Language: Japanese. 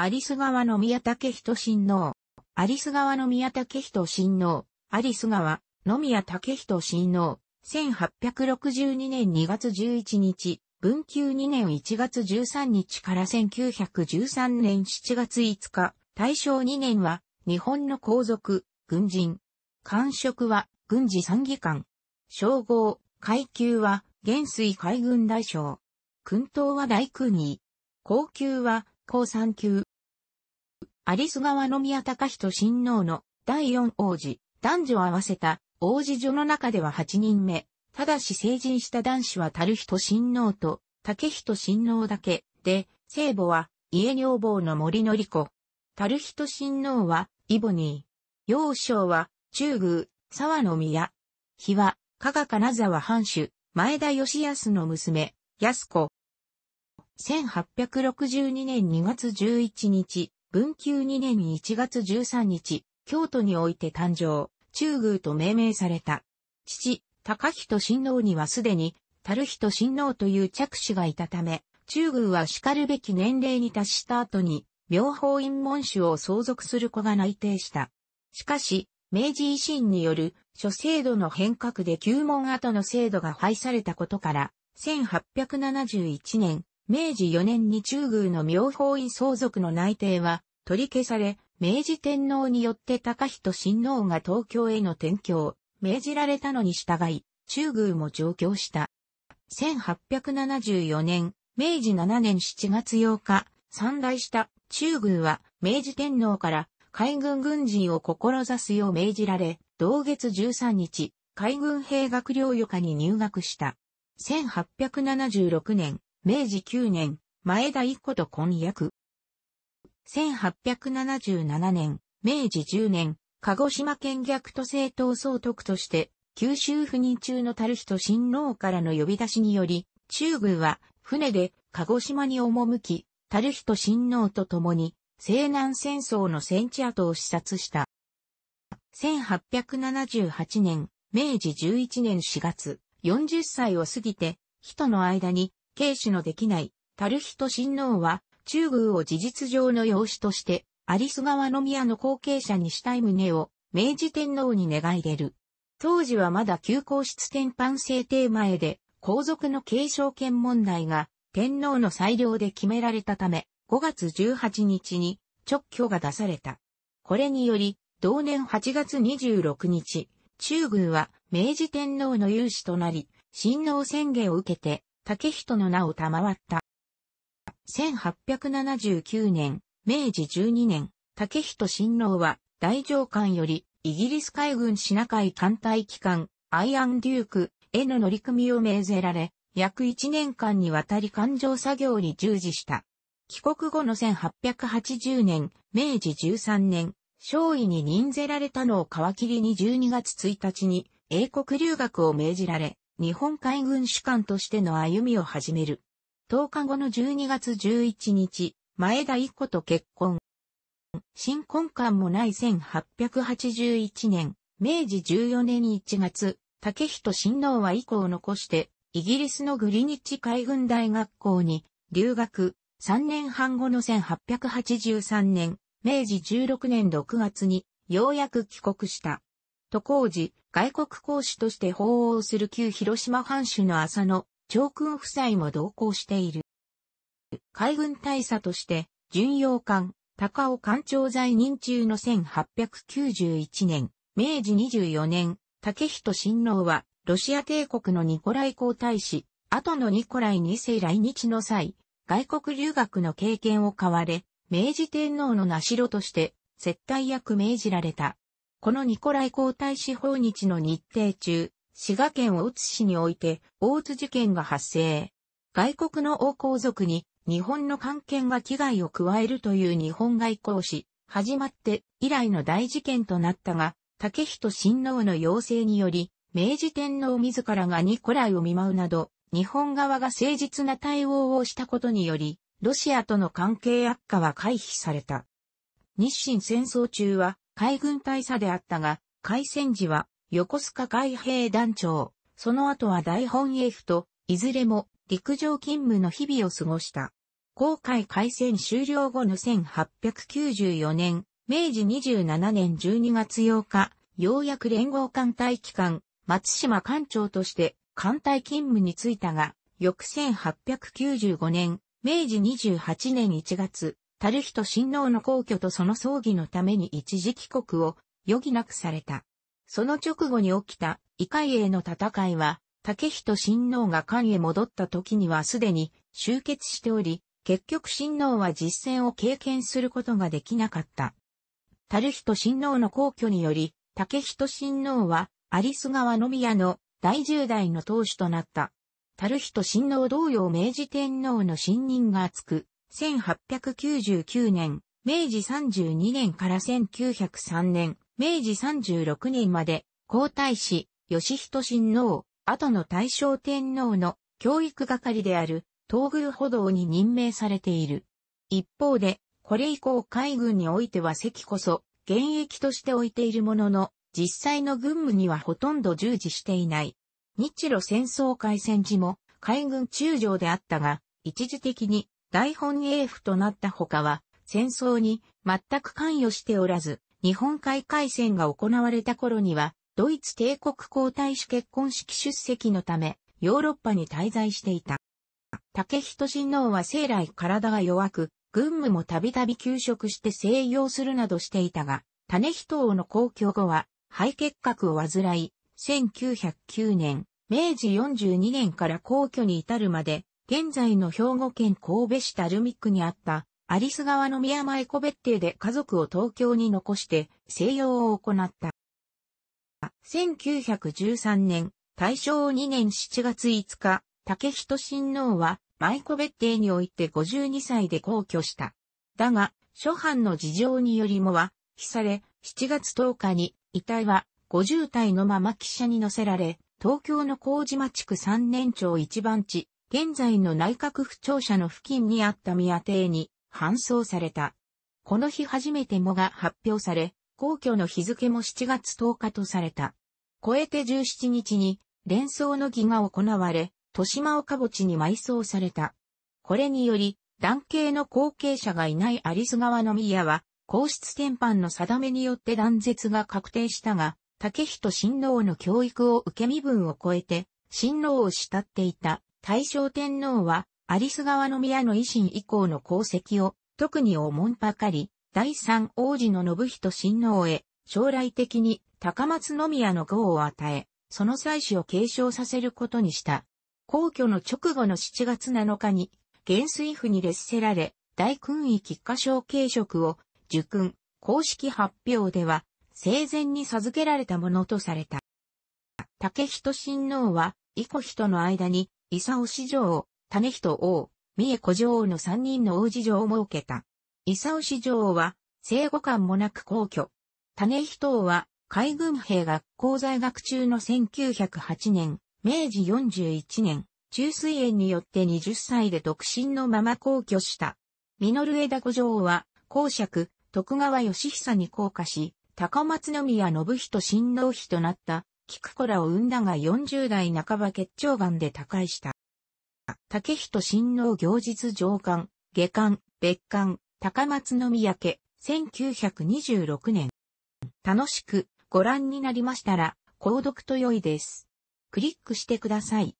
アリス川の宮武人親王。アリス川の宮武人親王。アリス川、の宮武人親王。1862年2月11日、文久2年1月13日から1913年7月5日、大正2年は、日本の皇族、軍人。官職は、軍事参議官。称号、階級は、元帥海軍大将。君頭は大空に、高級は、高三級。アリス川宮隆人親王の第四王子、男女合わせた王子女の中では8人目。ただし成人した男子は樽人親王と竹人親王だけで、聖母は家女房の森のり子。樽人親王はイボニー。幼少は中宮、沢の宮。日は、加賀金沢藩主、前田義康の娘、安子。1862年2月11日、文久2年1月13日、京都において誕生、中宮と命名された。父、高人親王にはすでに、樽人親王という着手がいたため、中宮は叱るべき年齢に達した後に、妙法院門主を相続する子が内定した。しかし、明治維新による諸制度の変革で旧門後の制度が廃されたことから、1871年、明治4年に中宮の妙法院相続の内定は取り消され、明治天皇によって高人親王が東京への転居を命じられたのに従い、中宮も上京した。1874年、明治7年7月8日、参来した中宮は明治天皇から海軍軍人を志すよう命じられ、同月13日、海軍兵学療養科に入学した。1876年、明治9年、前田一子と婚約。1877年、明治10年、鹿児島県逆渡政党総督として、九州赴任中の樽人親王からの呼び出しにより、中宮は船で鹿児島に赴き、樽人親王と共に、西南戦争の戦地跡を視察した。1878年、明治11年4月、40歳を過ぎて、人の間に軽視のできない、タルヒト親王は、中宮を事実上の養子として、有栖川宮の後継者にしたい旨を、明治天皇に願い出る。当時はまだ旧皇室天般制定前で、皇族の継承権問題が、天皇の裁量で決められたため、5月18日に、直挙が出された。これにより、同年8月26日、中宮は明治天皇の有志となり、親王宣言を受けて、竹人の名を賜った。1879年、明治12年、竹人新郎は大上官よりイギリス海軍シナ海艦隊機関アイアンデュークへの乗り組みを命ぜられ、約1年間にわたり艦上作業に従事した。帰国後の1880年、明治13年、少尉に任ぜられたのを皮切りに12月1日に英国留学を命じられ、日本海軍主管としての歩みを始める。10日後の12月11日、前田一子と結婚。新婚館もない1881年、明治14年1月、竹人親王は以降を残して、イギリスのグリニッチ海軍大学校に留学、3年半後の1883年、明治16年6月にようやく帰国した。渡航時、外国公使として訪欧する旧広島藩主の浅野、長君夫妻も同行している。海軍大佐として、巡洋艦、高尾艦長在任中の1891年、明治24年、竹人親王は、ロシア帝国のニコライ皇太子、後のニコライ二世来日の際、外国留学の経験を買われ、明治天皇の名城として、接待役命じられた。このニコライ皇太子訪日の日程中、滋賀県大津市において大津事件が発生。外国の王皇族に日本の関係が危害を加えるという日本外交史、始まって以来の大事件となったが、竹人親王の要請により、明治天皇自らがニコライを見舞うなど、日本側が誠実な対応をしたことにより、ロシアとの関係悪化は回避された。日清戦争中は、海軍大佐であったが、海戦時は横須賀海兵団長、その後は大本営府と、いずれも陸上勤務の日々を過ごした。航海海戦終了後の1894年、明治27年12月8日、ようやく連合艦隊機関、松島艦長として艦隊勤務に就いたが、翌1895年、明治28年1月、ヒト親王の皇居とその葬儀のために一時帰国を余儀なくされた。その直後に起きた異界への戦いは、竹人親王が関へ戻った時にはすでに終結しており、結局親王は実戦を経験することができなかった。ヒト親王の皇居により、竹人親王は、アリス川の宮の第十代の当主となった。ヒト親王同様明治天皇の信任が厚く、1899年、明治32年から1903年、明治36年まで、皇太子、義人親王、後の大正天皇の教育係である東宮歩道に任命されている。一方で、これ以降海軍においては席こそ、現役として置いているものの、実際の軍務にはほとんど従事していない。日露戦争開戦時も海軍中将であったが、一時的に大本営府となった他は、戦争に全く関与しておらず、日本海海戦が行われた頃には、ドイツ帝国皇太子結婚式出席のため、ヨーロッパに滞在していた。竹人親王は生来体が弱く、軍務もたびたび休職して静養するなどしていたが、種人王の公共後は、肺結核を患い、1909年、明治42年から皇居に至るまで、現在の兵庫県神戸市垂水区にあった、アリス川の宮前小別邸で家族を東京に残して静養を行った。1913年、大正2年7月5日、竹人親王は、舞子別邸において52歳で皇居した。だが、諸藩の事情によりもは、被され、7月10日に、遺体は、50体のまま汽車に乗せられ、東京の麹町区三年町一番地、現在の内閣府庁舎の付近にあった宮邸に搬送された。この日初めてもが発表され、皇居の日付も7月10日とされた。超えて17日に連想の儀が行われ、豊島岡墓地に埋葬された。これにより、男系の後継者がいない有栖川の宮は、皇室天搬の定めによって断絶が確定したが、竹人親王の教育を受け身分を超えて、親王を慕っていた。大正天皇は、アリス川宮の維新以降の功績を、特におもんぱかり、第三王子の信人親王へ、将来的に高松宮の号を与え、その祭祀を継承させることにした。皇居の直後の7月7日に、元帥府に列せられ、大勲位菊花賞軽食を、受勲、公式発表では、生前に授けられたものとされた。竹人親王は、以降人の間に、伊佐尾市場、種人王、三重古城の三人の王子城を設けた。伊佐尾市場は、生後間もなく皇居。種人王は、海軍兵学校在学中の1908年、明治41年、中水炎によって20歳で独身のまま皇居した。ミノル枝古城は、皇爵、徳川義久に降下し、高松宮信人親王妃となったキクコらを生んだが40代半ば結腸癌で他界した。竹人新郎行日上官、下官、別官、高松宮家、1926年。楽しくご覧になりましたら、購読と良いです。クリックしてください。